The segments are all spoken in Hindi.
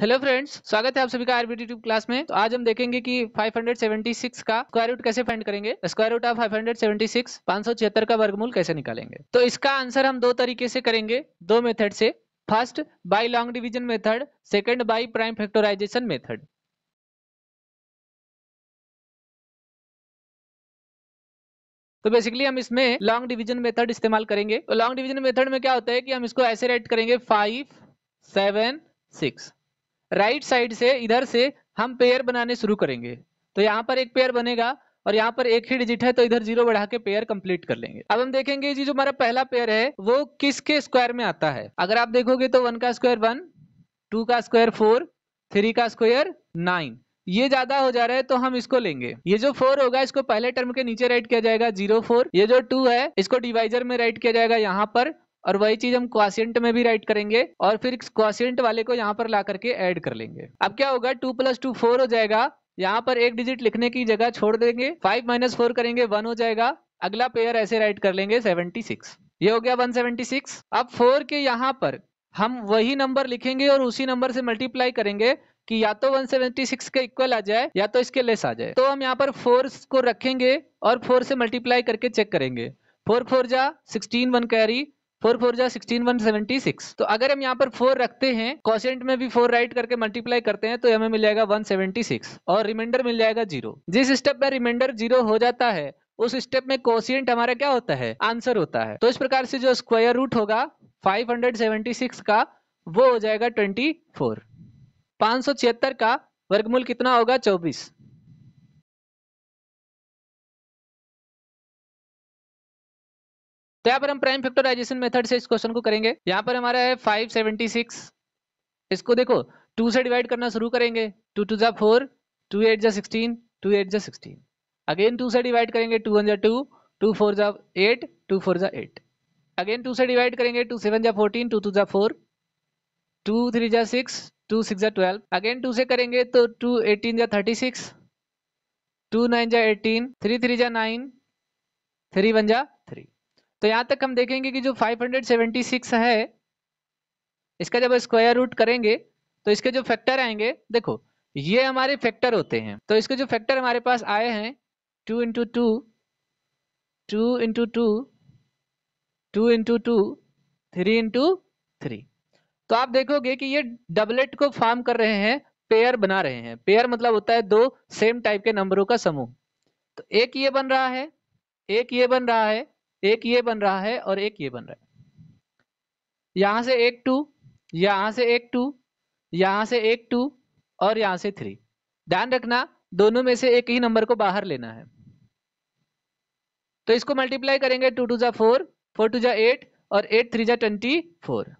हेलो फ्रेंड्स स्वागत है आप सभी का आरबीटी ट्यूब क्लास में तो आज हम देखेंगे कि 576 का स्क्वायर रूट कैसे फाइंड करेंगे स्क्वायर रूट ऑफ 576 576 का वर्गमूल कैसे निकालेंगे तो इसका आंसर हम दो तरीके से करेंगे दो मेथड से first by long division method second by prime factorisation method तो बेसिकली हम इसमें लॉन्ग डिवीजन मेथड इस्तेमाल करेंगे तो लॉन्ग डिवीजन मेथड में क्या होता है कि हम इसको ऐसे राइट करेंगे five seven six right side से इधर से हम पेयर बनाने शुरू करेंगे तो यहाँ पर एक पेयर बनेगा और यहाँ पर एक ही डिजिट है तो इधर जीरो बढ़ा के पेयर कंप्लीट कर लेंगे अब हम देखेंगे जी जो हमारा पहला पेयर है वो किसके स्क्वायर में आता है अगर आप देखोगे तो वन का स्क्वायर वन टू का स्क्वायर फोर थ्री का स्क्वायर नाइन ये ज्यादा हो जा रहा है तो हम इसको लेंगे ये जो फोर होगा इसको पहले टर्म के नीचे राइट किया जाएगा जीरो फोर ये जो टू है इसको डिवाइजर में राइट किया जाएगा यहाँ पर और वही चीज हम क्वासियंट में भी राइट करेंगे और फिर क्वासियंट वाले को यहाँ पर ला करके एड कर लेंगे अब क्या होगा टू प्लस टू फोर हो जाएगा यहाँ पर एक डिजिट लिखने की जगह छोड़ देंगे फाइव माइनस फोर करेंगे वन हो जाएगा अगला पेयर ऐसे राइट कर लेंगे सेवेंटी सिक्स ये हो गया वन सेवेंटी सिक्स अब फोर के यहाँ पर हम वही नंबर लिखेंगे और उसी नंबर से मल्टीप्लाई करेंगे कि या तो 176 के इक्वल आ जाए या तो इसके लेस आ जाए तो हम यहाँ पर फोर को रखेंगे और फोर से मल्टीप्लाई करके चेक करेंगे फोर फोर जा sixteen one carry four four जा सिक्सटीन वन सेवेंटी सिक्स तो अगर हम यहाँ पर फोर रखते हैं कॉशेंट में भी फोर राइट करके मल्टीप्लाई करते हैं तो हमें मिल जाएगा वन सेवेंटी सिक्स और रिमाइंडर मिल जाएगा जीरो जिस स्टेप में रिमाइंडर जीरो हो जाता है उस स्टेप में कोशियंट हमारा क्या होता है आंसर होता है तो इस प्रकार से जो स्क्वायर रूट होगा 576 का वो हो जाएगा 24 576 का वर्गमूल कितना होगा 24 तो यहाँ पर हम प्राइम फैक्टराइजेशन मेथड से इस क्वेश्चन को करेंगे यहाँ पर हमारा है 576 इसको देखो टू से डिवाइड करना शुरू करेंगे टू टू जा फोर टू एट जा सिक्सटीन टू एट जा सिक्सटीन अगेन टू से डिवाइड करेंगे टू वन जा टू टू फोर जा एट टू फोर जा एट अगेन टू से डिवाइड करेंगे टू सेवन जा फोर्टीन टू टू जा फोर टू थ्री जा सिक्स टू सिक्स जा ट्वेल्व अगेन टू से करेंगे तो टू एटीन जा थर्टी सिक्स टू नाइन जा एटीन थ्री थ्री जा नाइन थ्री वन जा थ्री तो यहां तक हम देखेंगे कि जो 576 है इसका जब स्क्वायर रूट करेंगे तो इसके जो फैक्टर आएंगे देखो ये हमारे फैक्टर होते हैं तो इसके जो फैक्टर हमारे पास आए हैं two into two two into two two into two three into three तो आप देखोगे कि ये डबलेट को फॉर्म कर रहे हैं पेयर बना रहे हैं पेयर मतलब होता है दो सेम टाइप के नंबरों का समूह तो एक ये बन रहा है एक ये बन रहा है एक ये बन रहा है और एक ये बन रहा है यहां से एक टू यहां से एक टू यहां से एक टू और यहां से थ्री ध्यान रखना दोनों में से एक ही नंबर को बाहर लेना है तो इसको मल्टीप्लाई करेंगे टू टू जा फोर फोर टू जा एट और एट थ्री जा ट्वेंटी फोर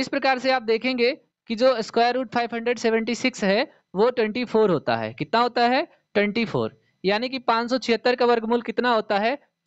इस प्रकार से आप देखेंगे कि जो square root five hundred seventy six है वो ट्वेंटी फोर होता है कितना होता है ट्वेंटी फोर यानी कि पांच सौ छिहत्तर का वर्गमूल कितना होता है